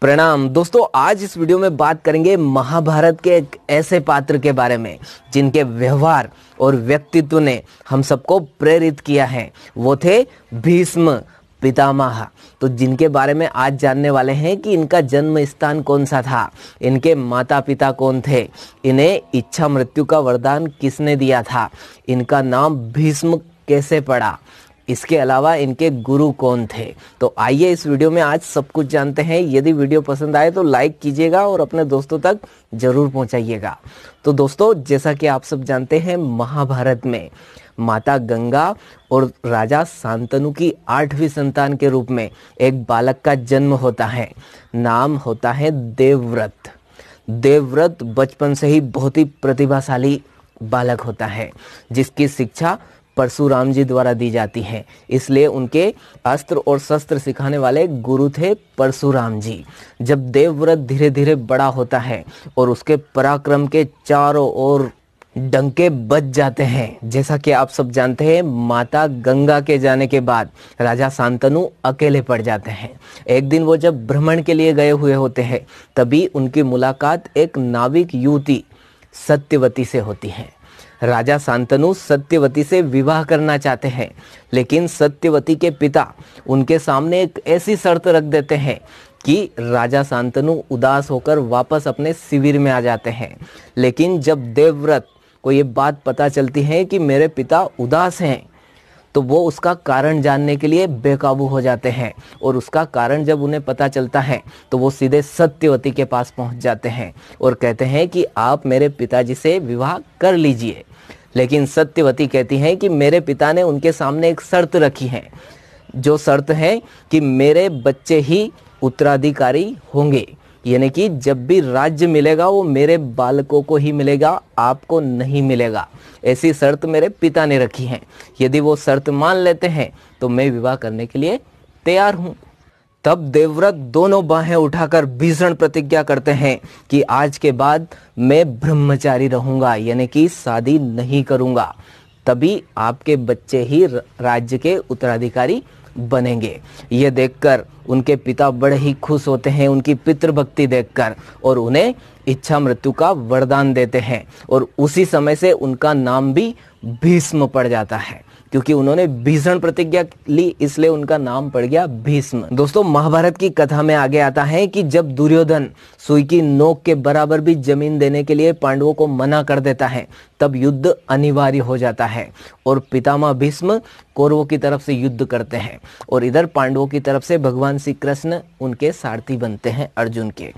प्रणाम दोस्तों आज इस वीडियो में बात करेंगे महाभारत के एक ऐसे पात्र के बारे में जिनके व्यवहार और व्यक्तित्व ने हम सबको प्रेरित किया है वो थे भीष्म पितामह तो जिनके बारे में आज जानने वाले हैं कि इनका जन्म स्थान कौन सा था इनके माता पिता कौन थे इन्हें इच्छा मृत्यु का वरदान किसने दिया था इनका नाम भीष्म कैसे पड़ा इसके अलावा इनके गुरु कौन थे तो आइए इस वीडियो में आज सब कुछ जानते हैं यदि वीडियो पसंद आए तो लाइक कीजिएगा और अपने दोस्तों तक जरूर पहुंचाइएगा तो दोस्तों जैसा कि आप सब जानते हैं महाभारत में माता गंगा और राजा सांतनु की आठवीं संतान के रूप में एक बालक का जन्म होता है नाम होता है देवव्रत देवव्रत बचपन से ही बहुत ही प्रतिभाशाली बालक होता है जिसकी शिक्षा परशुराम जी द्वारा दी जाती हैं इसलिए उनके अस्त्र और शस्त्र सिखाने वाले गुरु थे परशुराम जी जब देवव्रत धीरे धीरे बड़ा होता है और उसके पराक्रम के चारों ओर डंके बच जाते हैं जैसा कि आप सब जानते हैं माता गंगा के जाने के बाद राजा शांतनु अकेले पड़ जाते हैं एक दिन वो जब भ्रमण के लिए गए हुए होते हैं तभी उनकी मुलाकात एक नाविक युवती सत्यवती से होती है राजा शांतनु सत्यवती से विवाह करना चाहते हैं लेकिन सत्यवती के पिता उनके सामने एक ऐसी शर्त रख देते हैं कि राजा शांतनु उदास होकर वापस अपने शिविर में आ जाते हैं लेकिन जब देवव्रत को ये बात पता चलती है कि मेरे पिता उदास हैं तो वो उसका कारण जानने के लिए बेकाबू हो जाते हैं और उसका कारण जब उन्हें पता चलता है तो वो सीधे सत्यवती के पास पहुंच जाते हैं और कहते हैं कि आप मेरे पिताजी से विवाह कर लीजिए लेकिन सत्यवती कहती हैं कि मेरे पिता ने उनके सामने एक शर्त रखी है जो शर्त है कि मेरे बच्चे ही उत्तराधिकारी होंगे यानी कि जब भी राज्य मिलेगा वो मेरे बालकों को ही मिलेगा आपको नहीं मिलेगा ऐसी शर्त मेरे पिता ने रखी है यदि वो शर्त मान लेते हैं तो मैं विवाह करने के लिए तैयार हूँ तब देवव्रत दोनों बाहें उठाकर भीषण प्रतिज्ञा करते हैं कि आज के बाद मैं ब्रह्मचारी रहूंगा यानी कि शादी नहीं करूंगा तभी आपके बच्चे ही राज्य के उत्तराधिकारी बनेंगे ये देखकर उनके पिता बड़े ही खुश होते हैं उनकी पितृभक्ति देखकर और उन्हें इच्छा मृत्यु का वरदान देते हैं और उसी समय से उनका नाम भी भीष्म पड़ जाता है क्योंकि उन्होंने भीषण प्रतिज्ञा ली इसलिए उनका नाम पड़ गया भीष्म दोस्तों महाभारत की कथा में आगे आता है कि जब दुर्योधन सुई की नोक के बराबर भी जमीन देने के लिए पांडवों को मना कर देता है तब युद्ध अनिवार्य हो जाता है और पितामह भीष्म कौरवों की तरफ से युद्ध करते हैं और इधर पांडवों की तरफ से भगवान श्री कृष्ण उनके सारथी बनते हैं अर्जुन के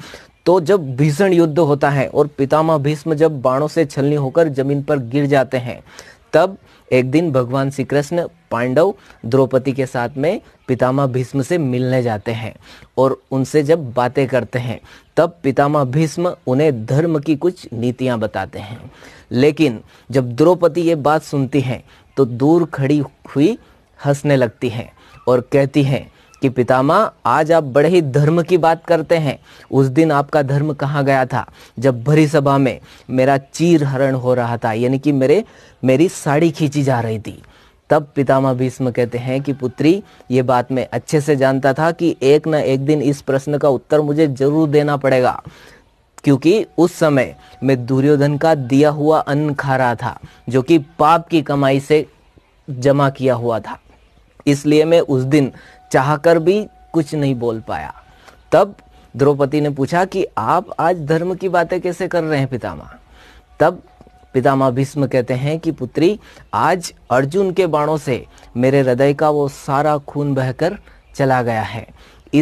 तो जब भीषण युद्ध होता है और पितामह भीष्म जब बाणों से छलनी होकर जमीन पर गिर जाते हैं तब एक दिन भगवान श्री कृष्ण पांडव द्रौपदी के साथ में पितामह भीष्म से मिलने जाते हैं और उनसे जब बातें करते हैं तब पितामह भीष्म उन्हें धर्म की कुछ नीतियाँ बताते हैं लेकिन जब द्रौपदी ये बात सुनती हैं तो दूर खड़ी हुई हंसने लगती हैं और कहती हैं कि पितामह आज आप बड़े ही धर्म की बात करते हैं उस दिन आपका धर्म कहाँ गया था जब भरी सभा में मेरा चीर हरण हो रहा था यानी कि मेरे मेरी साड़ी खींची जा रही थी तब पितामह भीष्म कहते हैं कि पुत्री ये बात मैं अच्छे से जानता था कि एक न एक दिन इस प्रश्न का उत्तर मुझे जरूर देना पड़ेगा क्योंकि उस समय मैं दुर्योधन का दिया हुआ अन्न खा रहा था जो कि पाप की कमाई से जमा किया हुआ था इसलिए मैं उस दिन चाहकर भी कुछ नहीं बोल पाया तब द्रौपदी ने पूछा कि आप आज धर्म की बातें कैसे कर रहे हैं पितामा तब पितामा भीष्म कहते हैं कि पुत्री आज अर्जुन के बाणों से मेरे हृदय का वो सारा खून बहकर चला गया है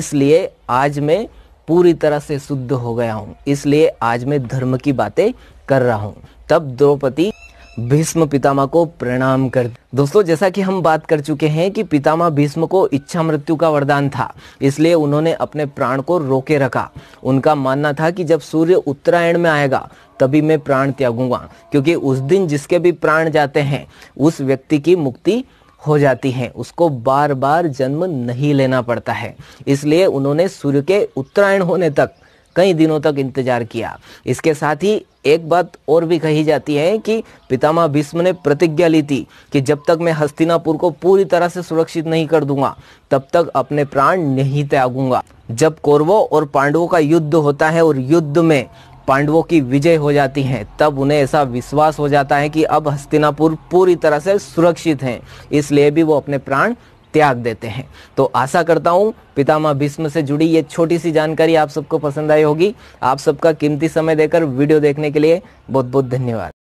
इसलिए आज मैं पूरी तरह से शुद्ध हो गया हूँ इसलिए आज मैं धर्म की बातें कर रहा हूँ तब द्रौपदी भीष्म पितामह को प्रणाम कर दोस्तों जैसा कि हम बात कर चुके हैं कि पितामह भीष्म को इच्छा मृत्यु का वरदान था इसलिए उन्होंने अपने प्राण को रोके रखा उनका मानना था कि जब सूर्य उत्तरायण में आएगा तभी मैं प्राण त्यागूंगा क्योंकि उस दिन जिसके भी प्राण जाते हैं उस व्यक्ति की मुक्ति हो जाती है उसको बार बार जन्म नहीं लेना पड़ता है इसलिए उन्होंने सूर्य के उत्तरायण होने तक कई दिनों तक इंतजार किया इसके साथ ही एक बात और भी कही जाती है कि पितामह भीष्म ने प्रतिज्ञा ली थी कि जब तक मैं हस्तिनापुर को पूरी तरह से सुरक्षित नहीं कर दूंगा तब तक अपने प्राण नहीं त्यागूंगा जब कौरवों और पांडवों का युद्ध होता है और युद्ध में पांडवों की विजय हो जाती है तब उन्हें ऐसा विश्वास हो जाता है कि अब हस्तिनापुर पूरी तरह से सुरक्षित है इसलिए भी वो अपने प्राण त्याग देते हैं तो आशा करता हूँ पितामह भीष्म से जुड़ी ये छोटी सी जानकारी आप सबको पसंद आई होगी आप सबका कीमती समय देकर वीडियो देखने के लिए बहुत बहुत धन्यवाद